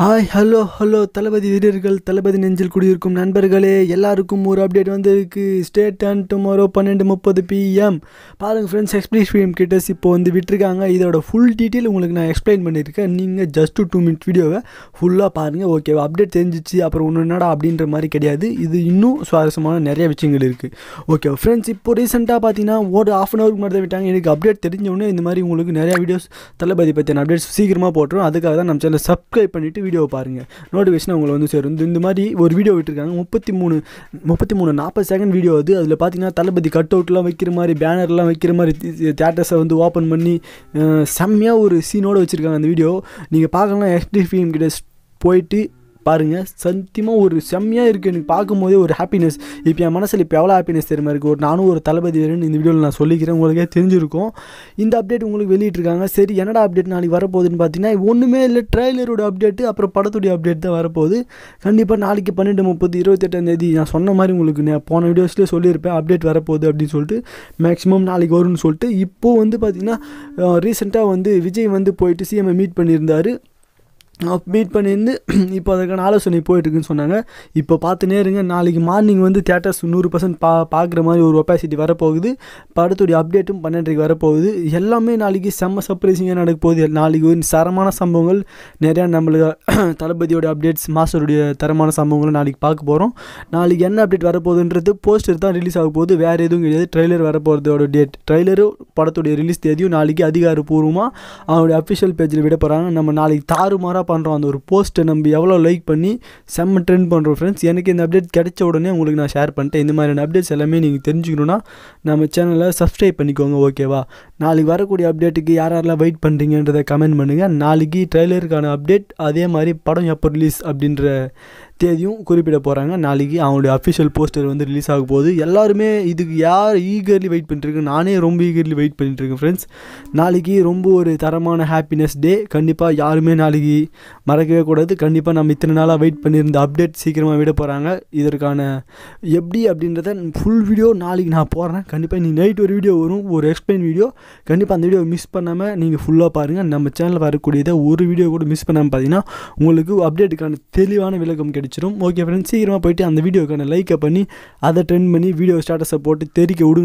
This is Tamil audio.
ஹாய் ஹலோ ஹலோ தளபதி வீரர்கள் தளபதி நெஞ்சில் குடியிருக்கும் நண்பர்களே எல்லாருக்கும் ஒரு அப்டேட் வந்திருக்கு ஸ்டேட் அண்ட் டுமாரோ பன்னெண்டு முப்பது பிஎம் பாருங்கள் ஃப்ரெண்ட்ஸ் எக்ஸ்பிரஸ் பிஎம் கிட்டஸ் இப்போ வந்து விட்டுருக்காங்க இதோட ஃபுல் டீட்டெயில் உங்களுக்கு நான் எக்ஸ்பிளைன் பண்ணியிருக்கேன் நீங்கள் ஜஸ்ட் டூ மினிட் வீடியோவை ஃபுல்லாக பாருங்கள் ஓகே அப்டேட் தெரிஞ்சிச்சு அப்புறம் ஒன்று என்னடா அப்படின்ற மாதிரி கிடையாது இது இன்னும் சுவாரஸ்யமான நிறைய விஷயங்கள் இருக்குது ஓகே ஃப்ரெண்ட்ஸ் இப்போ ரீசெண்டாக பார்த்தீங்கன்னா ஒரு ஆஃப் அன் ஹவருக்கு மட்டும் விட்டாங்க எனக்கு அப்டேட் தெரிஞ்ச இந்த மாதிரி உங்களுக்கு நிறையா வீடியோஸ் தளபதி பற்றின அப்டேட்ஸ் சீக்கிரமாக போட்டுரும் அதுக்காக தான் நம்ம சேனல் சப்ஸ்கிரைப் பண்ணிவிட்டு வீடியோவை பாருங்கள் நோட்டிஃபிகேஷன் அவங்கள வந்து சேரும் இந்த மாதிரி ஒரு வீடியோ விட்டுருக்காங்க முப்பத்தி மூணு முப்பத்தி மூணு நாற்பது செகண்ட் வீடியோ அது அதில் பார்த்தீங்கன்னா தளபதி கட் அவுட்லாம் வைக்கிற மாதிரி பேனர்லாம் வைக்கிற மாதிரி தேட்டர்ஸை வந்து ஓப்பன் பண்ணி செம்மையாக ஒரு சீனோடு வச்சுருக்காங்க அந்த வீடியோ நீங்கள் பார்க்கலாம் எஸ்டி ஃபிலிம் கிட்ட போயிட்டு பாருங்கள் சத்தியமாக ஒரு செம்மையாக இருக்குது எனக்கு பார்க்கும்போதே ஒரு ஹாப்பினஸ் இப்போ என் மனசில் இப்போ எவ்வளோ ஹாப்பினஸ் தெரியுமா இருக்குது ஒரு நானும் ஒரு தளபதி வேறுன்னு இந்த வீடியோவில் நான் சொல்லிக்கிறேன் உங்களுக்கே தெரிஞ்சிருக்கும் இந்த அப்டேட் உங்களுக்கு வெளியிட்டிருக்காங்க சரி என்னடா அப்டேட் நாளைக்கு வரப்போகுதுன்னு பார்த்தீங்கன்னா ஒன்றுமே இல்லை ட்ரெய்லரோட அப்டேட்டு அப்புறம் படத்துடைய அப்டேட் தான் வரப்போகுது கண்டிப்பாக நாளைக்கு பன்னெண்டு முப்பது இருபத்தெட்டாம் தேதி நான் சொன்ன மாதிரி உங்களுக்கு நான் போன வீடியோஸ்லேயே சொல்லியிருப்பேன் அப்டேட் வரப்போகுது அப்படின்னு சொல்லிட்டு மேக்ஸிமம் நாளைக்கு வரும்னு சொல்லிட்டு இப்போது வந்து பார்த்திங்கன்னா ரீசெண்டாக வந்து விஜய் வந்து போயிட்டு சிஎம்ஐ மீட் பண்ணியிருந்தார் மீட் பண்ணியிருந்து இப்போ அதுக்கான ஆலோசனை போயிட்டுருக்குன்னு சொன்னாங்க இப்போ பார்த்து நேருங்க நாளைக்கு மார்னிங் வந்து தேட்டர்ஸ் நூறு பர்சன்ட் பா பார்க்குற மாதிரி ஒரு ஒப்பாசிட்டி வரப்போகுது படத்துடைய அப்டேட்டும் பன்னெண்டரைக்கு வரப்போகுது எல்லாமே நாளைக்கு செம்ம சர்ப்ரைசிங்காக நடக்க போகுது நாளைக்கு ஒரு தரமான சம்பவங்கள் நிறையா நம்மளுக்கு தளபதியோட அப்டேட்ஸ் மாஸ்டருடைய தரமான சம்பவங்கள் நாளைக்கு பார்க்க போகிறோம் நாளைக்கு என்ன அப்டேட் வரப்போகுதுன்றது போஸ்டர் தான் ரிலீஸ் ஆக போகுது வேறு எதுவும் கிடையாது ட்ரெய்லர் வரப்போகிறதோட டேட் ட்ரெய்லரும் படத்துடைய ரிலீஸ் தேதியும் நாளைக்கு அதிகாரப்பூர்வமாக அவனுடைய அஃபிஷியல் பேஜில் விட போகிறாங்க நம்ம நாளைக்கு தாறுமாறாக பண்ணுறோம் அந்த ஒரு போஸ்ட்டை நம்ம எவ்வளோ லைக் பண்ணி செம்ம ட்ரெண்ட் பண்ணுறோம் ஃப்ரெண்ட்ஸ் எனக்கு இந்த அப்டேட் கிடைச்ச உடனே உங்களுக்கு நான் ஷேர் பண்ணிட்டேன் இந்த மாதிரியான அப்டேட்ஸ் எல்லாமே நீங்கள் தெரிஞ்சுக்கணுன்னா நம்ம சேனலை சப்ஸ்கிரைப் பண்ணிக்கோங்க ஓகேவா நாளைக்கு வரக்கூடிய அப்டேட்டுக்கு யார் யாரெல்லாம் வெயிட் பண்ணுறீங்கன்றத கமெண்ட் பண்ணுங்கள் நாளைக்கு ட்ரெய்லருக்கான அப்டேட் அதே மாதிரி படம் எப்போ ரிலீஸ் அப்படின்ற தேதியும் குறிப்பிட போகிறாங்க நாளைக்கு அவங்களுடைய அஃபிஷியல் போஸ்டர் வந்து ரிலீஸ் ஆக போகுது எல்லாருமே இதுக்கு யார் ஈகர்லி வெயிட் பண்ணிட்டுருக்கேன் நானே ரொம்ப ஈகர்லி வெயிட் பண்ணிட்டுருக்கேன் ஃப்ரெண்ட்ஸ் நாளைக்கு ரொம்ப ஒரு தரமான ஹாப்பினஸ் டே கண்டிப்பாக யாருமே நாளைக்கு மறக்கவே கூடாது கண்டிப்பாக நம்ம இத்தனை நாளாக வெயிட் பண்ணியிருந்த அப்டேட் சீக்கிரமாக விட போகிறாங்க இதற்கான எப்படி அப்படின்றத ஃபுல் வீடியோ நாளைக்கு நான் போடுறேன் கண்டிப்பாக நீ நைட் ஒரு வீடியோ வரும் ஒரு எக்ஸ்பிளைன் வீடியோ கண்டிப்பாக அந்த வீடியோவை மிஸ் பண்ணாமல் நீங்கள் ஃபுல்லாக பாருங்கள் நம்ம சேனலில் வரக்கூடியதை ஒரு வீடியோ கூட மிஸ் பண்ணாமல் பார்த்தீங்கன்னா உங்களுக்கு அப்டேட்டுக்கான தெளிவான விளக்கம் கிடைச்சிரும் ஓகே ஃப்ரெண்ட்ஸ் சீக்கிரமாக போயிட்டு அந்த வீடியோக்கான லைக்கை பண்ணி அதை ட்ரெண்ட் பண்ணி வீடியோ ஸ்டேட்டஸை போட்டு தெரிக்க விடுங்க